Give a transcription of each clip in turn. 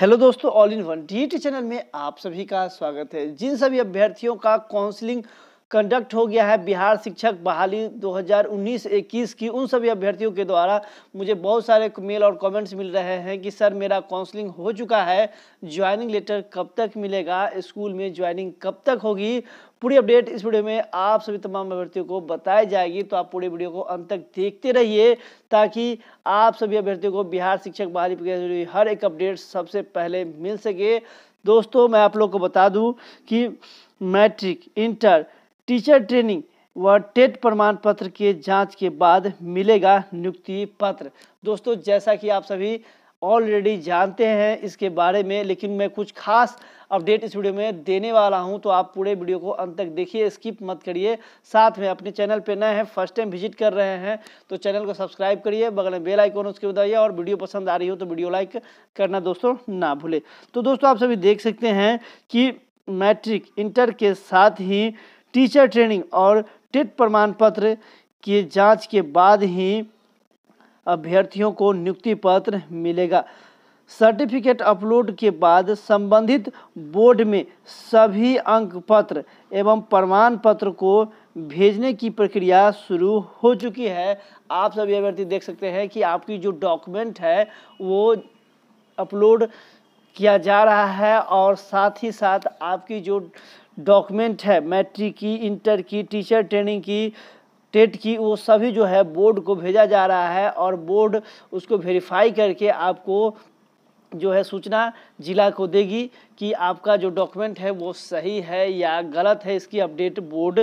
hello दोस्तों all in one D channel में आप सभी का स्वागत है जिन सभी अभ्यर्थियों का काउंसलिंग कंडक्ट हो गया है बिहार शिक्षक बहाली 2019-21 की उन सभी अभ्यर्थियों के द्वारा मुझे बहुत सारे मेल और कमेंट्स मिल रहे हैं कि सर मेरा काउंसलिंग हो चुका है ज्वाइनिंग लेटर कब तक मिलेगा स्कूल में ज्वाइनिंग कब तक होगी पूरी अपडेट इस वीडियो में आप सभी तमाम अभ्यर्थियों को बताई जाएगी तो आप पूरी वीडियो को अंत तक देखते रहिए ताकि आप सभी अभ्यर्थियों को बिहार शिक्षक बहाली प्रक्रिया से जुड़ी हर एक अपडेट सबसे पहले मिल सके दोस्तों मैं आप लोग को बता दूँ कि मैट्रिक इंटर टीचर ट्रेनिंग व टेट प्रमाण पत्र के जांच के बाद मिलेगा नियुक्ति पत्र दोस्तों जैसा कि आप सभी ऑलरेडी जानते हैं इसके बारे में लेकिन मैं कुछ खास अपडेट इस वीडियो में देने वाला हूं तो आप पूरे वीडियो को अंत तक देखिए स्किप मत करिए साथ में अपने चैनल पर नए हैं फर्स्ट टाइम विजिट कर रहे हैं तो चैनल को सब्सक्राइब करिए बगल में बेल आइकॉन उसके बताइए और वीडियो पसंद आ रही हो तो वीडियो लाइक करना दोस्तों ना भूले तो दोस्तों आप सभी देख सकते हैं कि मैट्रिक इंटर के साथ ही टीचर ट्रेनिंग और टेट प्रमाण पत्र की जाँच के बाद ही अभ्यर्थियों को नियुक्ति पत्र मिलेगा सर्टिफिकेट अपलोड के बाद संबंधित बोर्ड में सभी अंक पत्र एवं प्रमाण पत्र को भेजने की प्रक्रिया शुरू हो चुकी है आप सभी अभ्यर्थी देख सकते हैं कि आपकी जो डॉक्यूमेंट है वो अपलोड किया जा रहा है और साथ ही साथ आपकी जो डॉक्यूमेंट है मैट्रिक की इंटर की टीचर ट्रेनिंग की टेट की वो सभी जो है बोर्ड को भेजा जा रहा है और बोर्ड उसको वेरीफाई करके आपको जो है सूचना जिला को देगी कि आपका जो डॉक्यूमेंट है वो सही है या गलत है इसकी अपडेट बोर्ड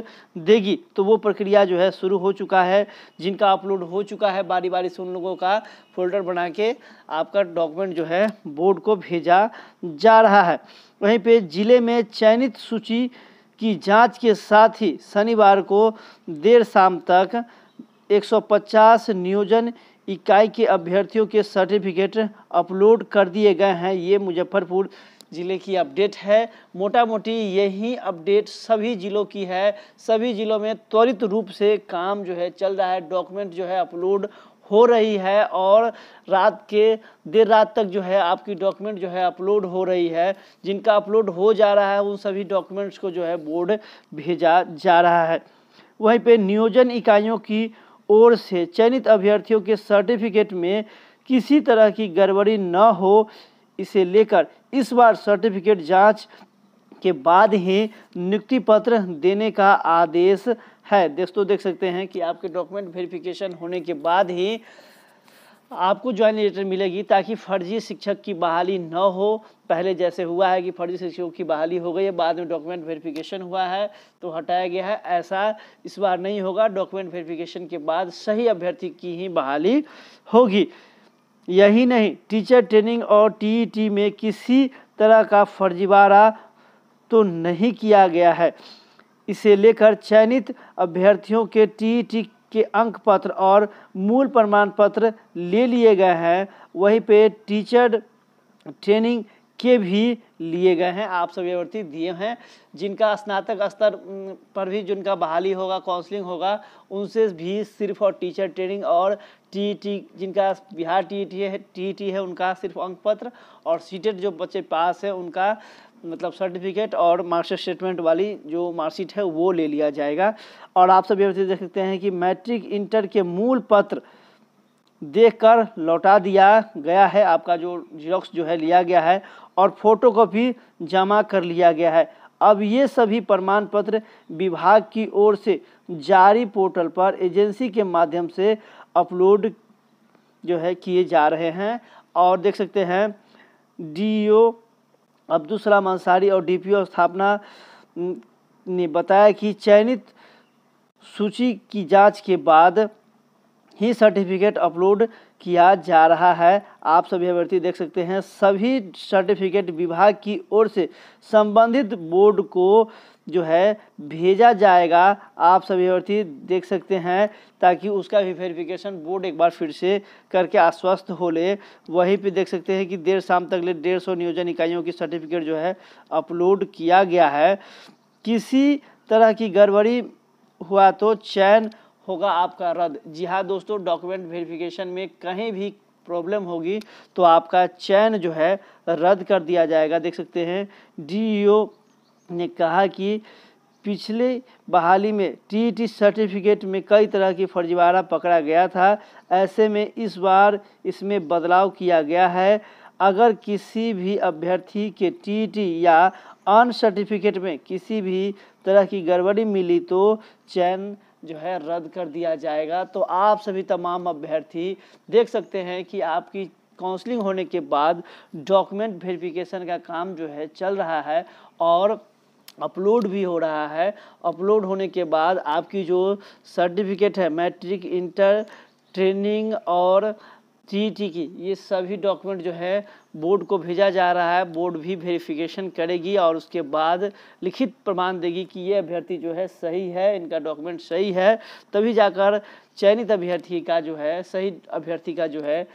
देगी तो वो प्रक्रिया जो है शुरू हो चुका है जिनका अपलोड हो चुका है बारी बारी से उन लोगों का फोल्डर बना के आपका डॉक्यूमेंट जो है बोर्ड को भेजा जा रहा है वहीं पे ज़िले में चयनित सूची की जांच के साथ ही शनिवार को देर शाम तक 150 नियोजन इकाई के अभ्यर्थियों के सर्टिफिकेट अपलोड कर दिए गए हैं ये मुजफ्फरपुर ज़िले की अपडेट है मोटा मोटी यही अपडेट सभी ज़िलों की है सभी ज़िलों में त्वरित रूप से काम जो है चल रहा है डॉक्यूमेंट जो है अपलोड हो रही है और रात के देर रात तक जो है आपकी डॉक्यूमेंट जो है अपलोड हो रही है जिनका अपलोड हो जा रहा है उन सभी डॉक्यूमेंट्स को जो है बोर्ड भेजा जा रहा है वहीं पे नियोजन इकाइयों की ओर से चयनित अभ्यर्थियों के सर्टिफिकेट में किसी तरह की गड़बड़ी न हो इसे लेकर इस बार सर्टिफिकेट जाँच के बाद ही नियुक्ति पत्र देने का आदेश है दोस्तों देख सकते हैं कि आपके डॉक्यूमेंट वेरिफिकेशन होने के बाद ही आपको ज्वाइन लेटर मिलेगी ताकि फर्जी शिक्षक की बहाली न हो पहले जैसे हुआ है कि फर्जी शिक्षकों की बहाली हो गई है बाद में डॉक्यूमेंट वेरिफिकेशन हुआ है तो हटाया गया है ऐसा इस बार नहीं होगा डॉक्यूमेंट वेरिफिकेशन के बाद सही अभ्यर्थी की ही बहाली होगी यही नहीं टीचर ट्रेनिंग और टी e में किसी तरह का फर्जीवाड़ा तो नहीं किया गया है इसे लेकर चयनित अभ्यर्थियों के टीईटी के अंक पत्र और मूल प्रमाण पत्र ले लिए गए हैं वहीं पे टीचर ट्रेनिंग के भी लिए गए हैं आप सभी अभ्यर्थी दिए हैं जिनका स्नातक स्तर पर भी जिनका बहाली होगा काउंसलिंग होगा उनसे भी सिर्फ और टीचर ट्रेनिंग और टीईटी जिनका बिहार टीईटी है टीईटी है उनका सिर्फ अंक पत्र और सीटेट जो बच्चे पास है उनका मतलब सर्टिफिकेट और मार्कशीट स्टेटमेंट वाली जो मार्कशीट है वो ले लिया जाएगा और आप सभी देख सकते हैं कि मैट्रिक इंटर के मूल पत्र देखकर लौटा दिया गया है आपका जो जीरोक्स जो है लिया गया है और फोटो कॉपी जमा कर लिया गया है अब ये सभी प्रमाण पत्र विभाग की ओर से जारी पोर्टल पर एजेंसी के माध्यम से अपलोड जो है किए जा रहे हैं और देख सकते हैं डी ओ अब्दुलसलाम अंसारी और डी स्थापना ने बताया कि चयनित सूची की जांच के बाद ही सर्टिफिकेट अपलोड किया जा रहा है आप सभी अभ्यर्थी देख सकते हैं सभी सर्टिफिकेट विभाग की ओर से संबंधित बोर्ड को जो है भेजा जाएगा आप सभी अभ्यर्थी देख सकते हैं ताकि उसका भी वेरिफिकेशन बोर्ड एक बार फिर से करके आश्वस्त हो ले वहीं पे देख सकते हैं कि देर शाम तक ले डेढ़ सौ नियोजन इकाइयों की सर्टिफिकेट जो है अपलोड किया गया है किसी तरह की गड़बड़ी हुआ तो चयन होगा आपका रद्द जी हाँ दोस्तों डॉक्यूमेंट वेरिफिकेशन में कहीं भी प्रॉब्लम होगी तो आपका चयन जो है रद्द कर दिया जाएगा देख सकते हैं डी ने कहा कि पिछले बहाली में टीटी सर्टिफिकेट में कई तरह की फर्जीवाड़ा पकड़ा गया था ऐसे में इस बार इसमें बदलाव किया गया है अगर किसी भी अभ्यर्थी के टीटी या अन सर्टिफिकेट में किसी भी तरह की गड़बड़ी मिली तो चयन जो है रद्द कर दिया जाएगा तो आप सभी तमाम अभ्यर्थी देख सकते हैं कि आपकी काउंसलिंग होने के बाद डॉक्यूमेंट वेरिफिकेशन का काम जो है चल रहा है और अपलोड भी हो रहा है अपलोड होने के बाद आपकी जो सर्टिफिकेट है मैट्रिक इंटर ट्रेनिंग और टी टी की ये सभी डॉक्यूमेंट जो है बोर्ड को भेजा जा रहा है बोर्ड भी वेरिफिकेशन करेगी और उसके बाद लिखित प्रमाण देगी कि ये अभ्यर्थी जो है सही है इनका डॉक्यूमेंट सही है तभी जाकर चयनित अभ्यर्थी का जो है सही अभ्यर्थी का जो है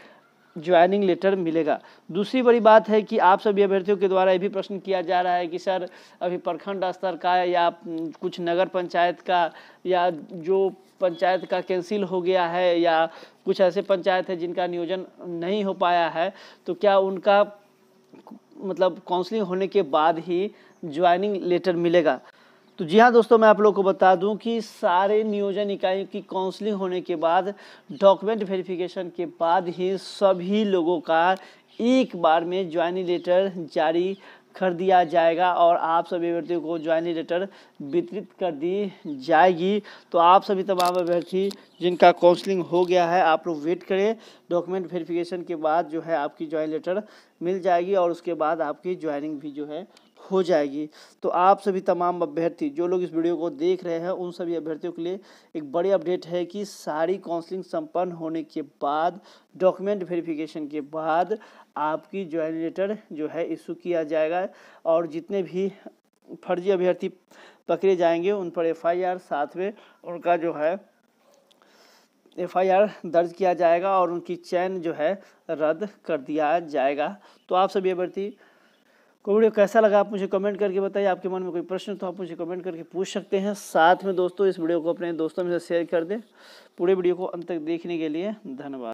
ज्वाइनिंग लेटर मिलेगा दूसरी बड़ी बात है कि आप सभी अभ्यर्थियों के द्वारा ये भी प्रश्न किया जा रहा है कि सर अभी प्रखंड स्तर का या कुछ नगर पंचायत का या जो पंचायत का कैंसिल हो गया है या कुछ ऐसे पंचायत है जिनका नियोजन नहीं हो पाया है तो क्या उनका मतलब काउंसलिंग होने के बाद ही ज्वाइनिंग लेटर मिलेगा तो जी हाँ दोस्तों मैं आप लोग को बता दूं कि सारे नियोजन इकाइयों की काउंसलिंग होने के बाद डॉक्यूमेंट वेरिफिकेशन के बाद ही सभी लोगों का एक बार में ज्वाइनिंग लेटर जारी कर दिया जाएगा और आप सभी अभ्यर्थियों को ज्वाइनिंग लेटर वितरित कर दी जाएगी तो आप सभी तमाम अभ्यर्थी जिनका काउंसलिंग हो गया है आप लोग वेट करें डॉक्यूमेंट वेरिफिकेशन के बाद जो है आपकी ज्वाइन लेटर मिल जाएगी और उसके बाद आपकी ज्वाइनिंग भी जो है हो जाएगी तो आप सभी तमाम अभ्यर्थी जो लोग इस वीडियो को देख रहे हैं उन सभी अभ्यर्थियों के लिए एक बड़ी अपडेट है कि सारी काउंसलिंग संपन्न होने के बाद डॉक्यूमेंट वेरिफिकेशन के बाद आपकी ज्वाइन लेटर जो है इशू किया जाएगा और जितने भी फर्जी अभ्यर्थी पकड़े जाएंगे उन पर एफ आई आर साथ में उनका जो है एफ आई आर दर्ज किया जाएगा और उनकी चैन जो है रद्द कर दिया जाएगा तो आप सभी अभ्यर्थी को वीडियो कैसा लगा आप मुझे कमेंट करके बताइए आपके मन में कोई प्रश्न तो आप मुझे कमेंट करके पूछ सकते हैं साथ में दोस्तों इस वीडियो को अपने दोस्तों में से शेयर कर दें पूरे वीडियो को अंत तक देखने के लिए धन्यवाद